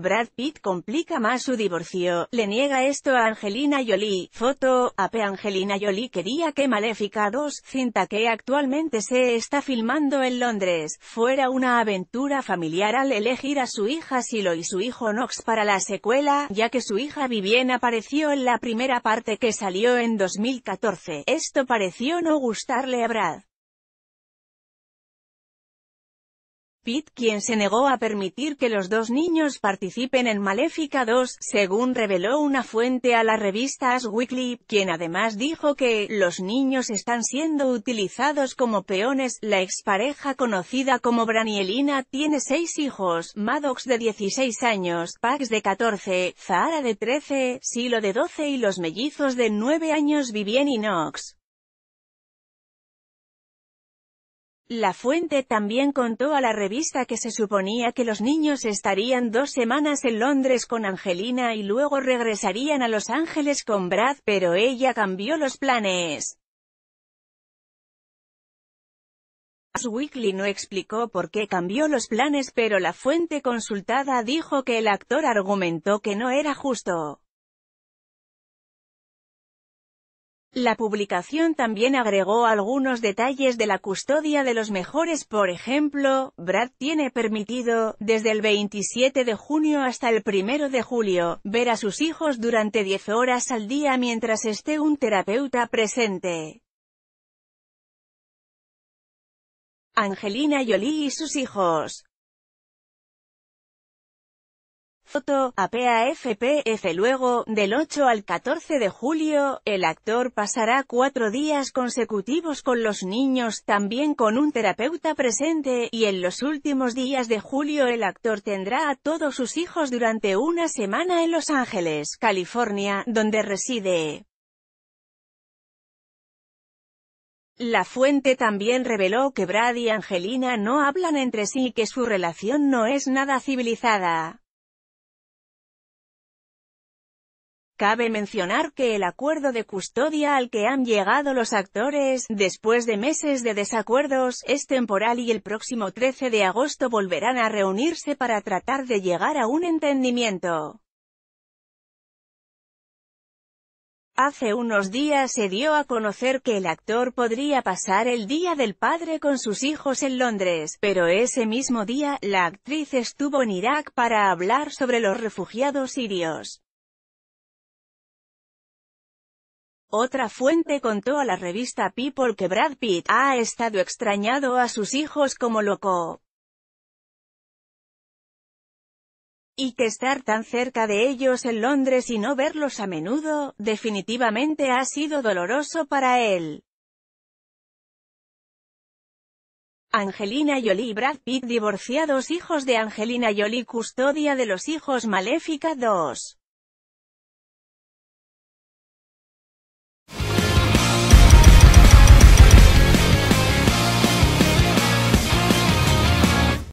Brad Pitt complica más su divorcio, le niega esto a Angelina Jolie, foto, AP Angelina Jolie quería que Maléfica 2, cinta que actualmente se está filmando en Londres, fuera una aventura familiar al elegir a su hija Silo y su hijo Nox para la secuela, ya que su hija Vivien apareció en la primera parte que salió en 2014, esto pareció no gustarle a Brad. quien se negó a permitir que los dos niños participen en Maléfica 2, según reveló una fuente a la revista As Weekly, quien además dijo que, los niños están siendo utilizados como peones, la expareja conocida como Branielina tiene seis hijos, Maddox de 16 años, Pax de 14, Zahara de 13, Silo de 12 y los mellizos de 9 años Vivien y Knox. La fuente también contó a la revista que se suponía que los niños estarían dos semanas en Londres con Angelina y luego regresarían a Los Ángeles con Brad, pero ella cambió los planes. As Weekly no explicó por qué cambió los planes pero la fuente consultada dijo que el actor argumentó que no era justo. La publicación también agregó algunos detalles de la custodia de los mejores, por ejemplo, Brad tiene permitido, desde el 27 de junio hasta el 1 de julio, ver a sus hijos durante 10 horas al día mientras esté un terapeuta presente. Angelina Jolie y sus hijos Foto, APAFPF Luego, del 8 al 14 de julio, el actor pasará cuatro días consecutivos con los niños, también con un terapeuta presente, y en los últimos días de julio el actor tendrá a todos sus hijos durante una semana en Los Ángeles, California, donde reside. La fuente también reveló que Brad y Angelina no hablan entre sí y que su relación no es nada civilizada. Cabe mencionar que el acuerdo de custodia al que han llegado los actores, después de meses de desacuerdos, es temporal y el próximo 13 de agosto volverán a reunirse para tratar de llegar a un entendimiento. Hace unos días se dio a conocer que el actor podría pasar el Día del Padre con sus hijos en Londres, pero ese mismo día, la actriz estuvo en Irak para hablar sobre los refugiados sirios. Otra fuente contó a la revista People que Brad Pitt ha estado extrañado a sus hijos como loco. Y que estar tan cerca de ellos en Londres y no verlos a menudo, definitivamente ha sido doloroso para él. Angelina Jolie y Brad Pitt divorciados hijos de Angelina Jolie custodia de los hijos Maléfica 2